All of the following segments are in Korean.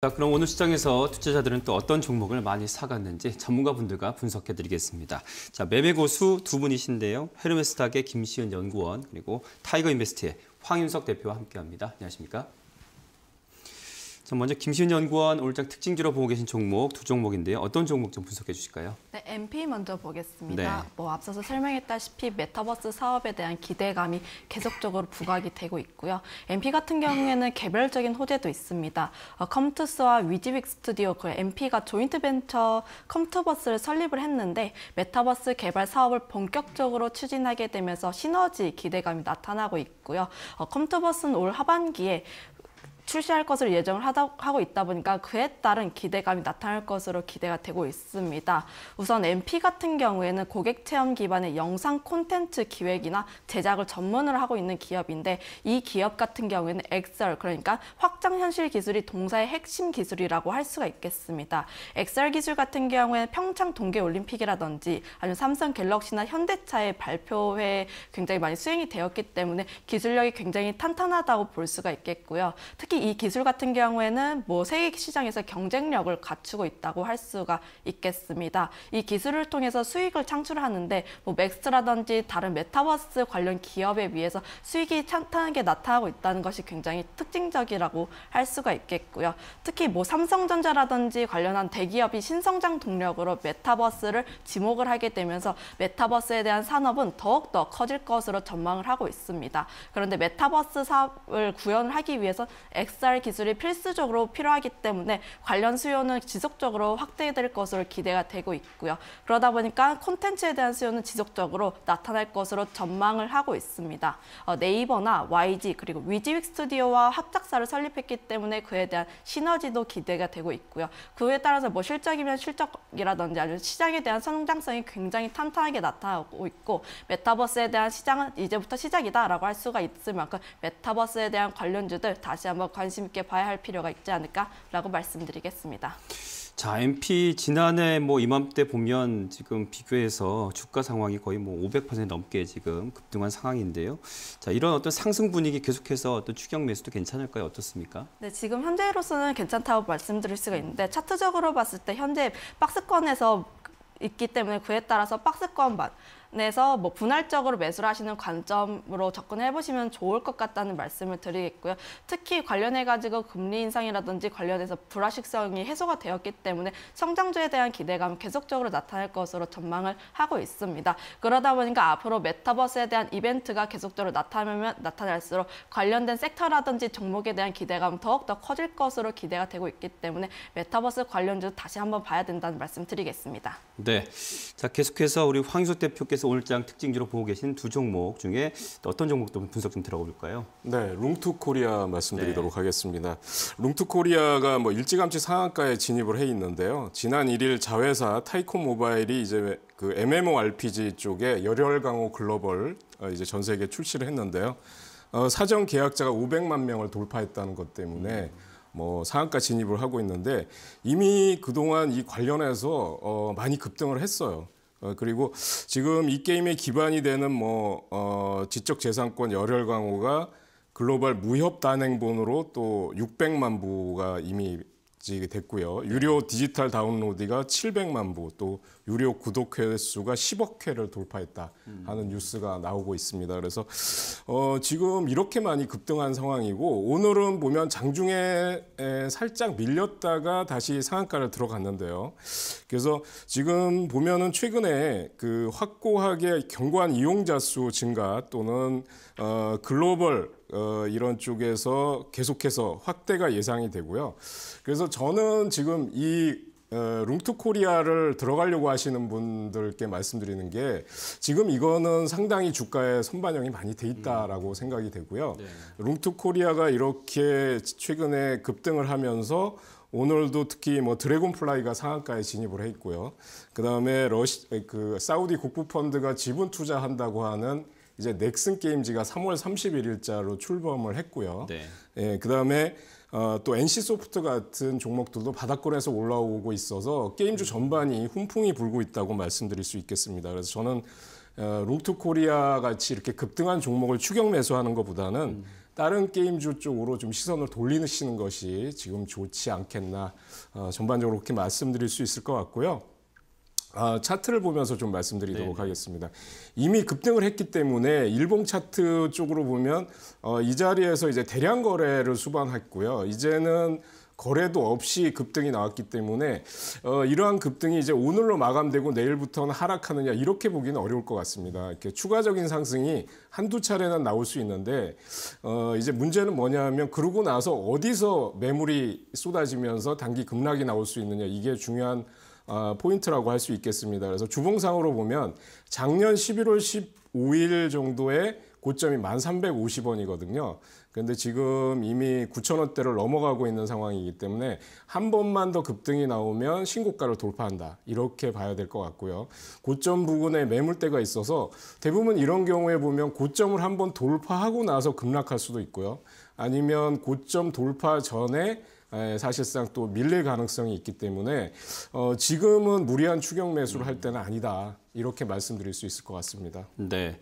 자, 그럼 오늘 시장에서 투자자들은 또 어떤 종목을 많이 사갔는지 전문가분들과 분석해 드리겠습니다. 자, 매매 고수 두 분이신데요. 헤르메스닥의 김시은 연구원 그리고 타이거 인베스트의 황윤석 대표와 함께합니다. 안녕하십니까? 먼저 김시윤 연구원 올짝 특징주로 보고 계신 종목 두 종목인데요. 어떤 종목 좀 분석해 주실까요? 네, MP 먼저 보겠습니다. 네. 뭐 앞서서 설명했다시피 메타버스 사업에 대한 기대감이 계속적으로 부각이 되고 있고요. MP 같은 경우에는 개별적인 호재도 있습니다. 어, 컴투스와 위지윅 스튜디오, 그 MP가 조인트 벤처 컴투버스를 설립을 했는데 메타버스 개발 사업을 본격적으로 추진하게 되면서 시너지 기대감이 나타나고 있고요. 어, 컴투버스는 올 하반기에 출시할 것을 예정을 하다, 하고 있다 보니까 그에 따른 기대감이 나타날 것으로 기대가 되고 있습니다. 우선 MP 같은 경우에는 고객 체험 기반의 영상 콘텐츠 기획이나 제작을 전문을 하고 있는 기업인데 이 기업 같은 경우에는 엑셀 그러니까 확장 현실 기술이 동사의 핵심 기술이라고 할 수가 있겠습니다. 엑셀 기술 같은 경우에는 평창 동계 올림픽이라든지 아니면 삼성 갤럭시나 현대차의 발표회에 굉장히 많이 수행이 되었기 때문에 기술력이 굉장히 탄탄하다고 볼 수가 있겠고요. 특히 이 기술 같은 경우에는 뭐 세계 시장에서 경쟁력을 갖추고 있다고 할 수가 있겠습니다. 이 기술을 통해서 수익을 창출하는데 뭐 맥스라든지 다른 메타버스 관련 기업에 비해서 수익이 탄탄하게 나타나고 있다는 것이 굉장히 특징적이라고 할 수가 있겠고요. 특히 뭐 삼성전자라든지 관련한 대기업이 신성장 동력으로 메타버스를 지목을 하게 되면서 메타버스에 대한 산업은 더욱더 커질 것으로 전망을 하고 있습니다. 그런데 메타버스 사업을 구현하기 위해서 XR 기술이 필수적으로 필요하기 때문에 관련 수요는 지속적으로 확대될 것으로 기대가 되고 있고요. 그러다 보니까 콘텐츠에 대한 수요는 지속적으로 나타날 것으로 전망을 하고 있습니다. 어, 네이버나 YG 그리고 위지윅 스튜디오와 합작사를 설립했기 때문에 그에 대한 시너지도 기대가 되고 있고요. 그에 따라서 뭐 실적이면 실적이라든지 아니면 시장에 대한 성장성이 굉장히 탄탄하게 나타나고 있고 메타버스에 대한 시장은 이제부터 시작이다라고 할 수가 있을 만큼 메타버스에 대한 관련주들 다시 한번 관심 있게 봐야 할 필요가 있지 않을까라고 말씀드리겠습니다. 자, MP 지난해 뭐 이맘때 보면 지금 비교해서 주가 상황이 거의 뭐500% 넘게 지금 급등한 상황인데요. 자, 이런 어떤 상승 분위기 계속해서 어떤 추격 매수도 괜찮을까요? 어떻습니까? 네, 지금 현재로서는 괜찮다고 말씀드릴 수가 있는데 차트적으로 봤을 때 현재 박스권에서 있기 때문에 그에 따라서 박스권 관해서 뭐 분할적으로 매수를 하시는 관점으로 접근해 보시면 좋을 것 같다는 말씀을 드리겠고요. 특히 관련해 가지고 금리 인상이라든지 관련해서 불확실성이 해소가 되었기 때문에 성장주에 대한 기대감 계속적으로 나타날 것으로 전망을 하고 있습니다. 그러다 보니까 앞으로 메타버스에 대한 이벤트가 계속적으로 나타나면 나타날수록 관련된 섹터라든지 종목에 대한 기대감 더욱더 커질 것으로 기대가 되고 있기 때문에 메타버스 관련주 다시 한번 봐야 된다는 말씀드리겠습니다. 네. 자, 계속해서 우리 황희석 대표께 교수님께서 오늘장 특징지로 보고 계신 두 종목 중에 어떤 종목도 분석 좀 들어볼까요? 네, 롱투코리아 말씀드리도록 네. 하겠습니다. 롱투코리아가 뭐 일찌감치 상한가에 진입을 해 있는데요. 지난 1일 자회사 타이코 모바일이 이제 그 MMORPG 쪽에 열혈 강호 글로벌 어, 이제 전 세계 출시를 했는데요. 어, 사전 계약자가 500만 명을 돌파했다는 것 때문에 음. 뭐 상한가 진입을 하고 있는데 이미 그동안 이 관련해서 어, 많이 급등을 했어요. 어, 그리고 지금 이 게임의 기반이 되는 뭐 어, 지적재산권 열혈 광호가 글로벌 무협 단행본으로 또 600만 부가 이미 가지게 됐고요. 네. 유료 디지털 다운로드가 700만 부, 또 유료 구독 횟수가 10억 회를 돌파했다 음. 하는 뉴스가 나오고 있습니다. 그래서 어, 지금 이렇게 많이 급등한 상황이고 오늘은 보면 장중에 살짝 밀렸다가 다시 상한가를 들어갔는데요. 그래서 지금 보면은 최근에 그 확고하게 견고한 이용자 수 증가 또는 어, 글로벌 어, 이런 쪽에서 계속해서 확대가 예상이 되고요. 그래서 저는 지금 이 어, 룽투 코리아를 들어가려고 하시는 분들께 말씀드리는 게 지금 이거는 상당히 주가에 선반영이 많이 돼 있다라고 음. 생각이 되고요. 네. 룽투 코리아가 이렇게 최근에 급등을 하면서 오늘도 특히 뭐 드래곤플라이가 상한가에 진입을 했고요. 그다음에 러시 그 사우디 국부 펀드가 지분 투자한다고 하는 이제 넥슨 게임즈가 3월 31일자로 출범을 했고요. 네. 예, 그다음에 어, 또 NC 소프트 같은 종목들도 바닥권에서 올라오고 있어서 게임주 음. 전반이 훈풍이 불고 있다고 말씀드릴 수 있겠습니다. 그래서 저는 어, 롱투 코리아 같이 이렇게 급등한 종목을 추격 매수하는 것보다는 음. 다른 게임주 쪽으로 좀 시선을 돌리시는 것이 지금 좋지 않겠나 어, 전반적으로 그렇게 말씀드릴 수 있을 것 같고요. 아, 차트를 보면서 좀 말씀드리도록 네. 하겠습니다. 이미 급등을 했기 때문에 일봉 차트 쪽으로 보면 어, 이 자리에서 이제 대량 거래를 수반했고요. 이제는 거래도 없이 급등이 나왔기 때문에 어, 이러한 급등이 이제 오늘로 마감되고 내일부터는 하락하느냐 이렇게 보기는 어려울 것 같습니다. 이렇게 추가적인 상승이 한두 차례는 나올 수 있는데 어, 이제 문제는 뭐냐하면 그러고 나서 어디서 매물이 쏟아지면서 단기 급락이 나올 수 있느냐 이게 중요한. 아, 포인트라고 할 수 있겠습니다. 그래서 주봉상으로 보면 작년 11월 15일 정도에 고점이 1,350원이거든요. 그런데 지금 이미 9,000원대를 넘어가고 있는 상황이기 때문에 한 번만 더 급등이 나오면 신고가를 돌파한다. 이렇게 봐야 될 것 같고요. 고점 부근에 매물대가 있어서 대부분 이런 경우에 보면 고점을 한 번 돌파하고 나서 급락할 수도 있고요. 아니면 고점 돌파 전에 예, 사실상 또 밀릴 가능성이 있기 때문에 어, 지금은 무리한 추격 매수를 할 때는 아니다. 이렇게 말씀드릴 수 있을 것 같습니다. 네.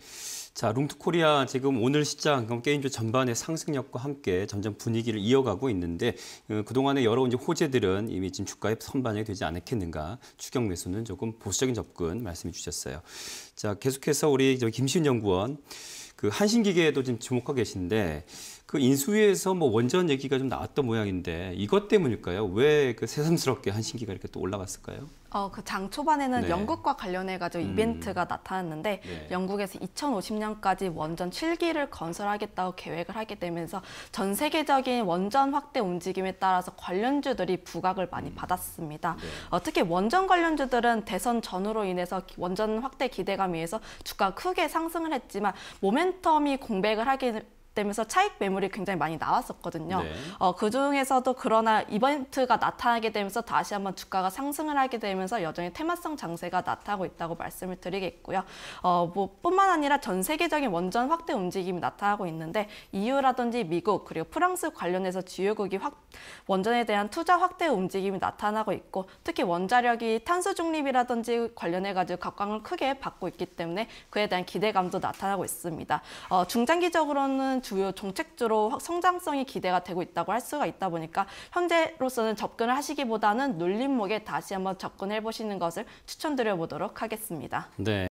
자, 룽투코리아 지금 오늘 시장 게임주 전반의 상승력과 함께 점점 분위기를 이어가고 있는데 그, 그동안의 여러 이제 호재들은 이미 지금 주가에 선반영이 되지 않았겠는가 추격 매수는 조금 보수적인 접근 말씀해 주셨어요. 자, 계속해서 우리 김신 연구원 그 한신기계에도 지금 주목하고 계신데 그 인수위에서 뭐 원전 얘기가 좀 나왔던 모양인데 이것 때문일까요? 왜 그 새삼스럽게 한신기가 이렇게 또 올라갔을까요? 어, 그 장 초반에는 네. 영국과 관련해가지고 음. 이벤트가 나타났는데 네. 영국에서 2050년까지 원전 7기를 건설하겠다고 계획을 하게 되면서 전 세계적인 원전 확대 움직임에 따라서 관련주들이 부각을 많이 음. 받았습니다. 네. 어, 특히 원전 관련주들은 대선 전후로 인해서 원전 확대 기대감에 의해서 주가 크게 상승을 했지만 모멘텀이 공백을 하게 되면서 차익 매물이 굉장히 많이 나왔었거든요. 네. 어, 그 중에서도 그러나 이벤트가 나타나게 되면서 다시 한번 주가가 상승을 하게 되면서 여전히 테마성 장세가 나타나고 있다고 말씀을 드리겠고요. 어, 뭐 뿐만 아니라 전 세계적인 원전 확대 움직임이 나타나고 있는데 EU라든지 미국 그리고 프랑스 관련해서 주요국이 확, 원전에 대한 투자 확대 움직임이 나타나고 있고 특히 원자력이 탄소 중립이라든지 관련해 가지고 각광을 크게 받고 있기 때문에 그에 대한 기대감도 나타나고 있습니다. 어, 중장기적으로는 주요 정책주로 성장성이 기대가 되고 있다고 할 수가 있다 보니까 현재로서는 접근을 하시기보다는 놀림목에 다시 한번 접근해 보시는 것을 추천드려 보도록 하겠습니다. 네.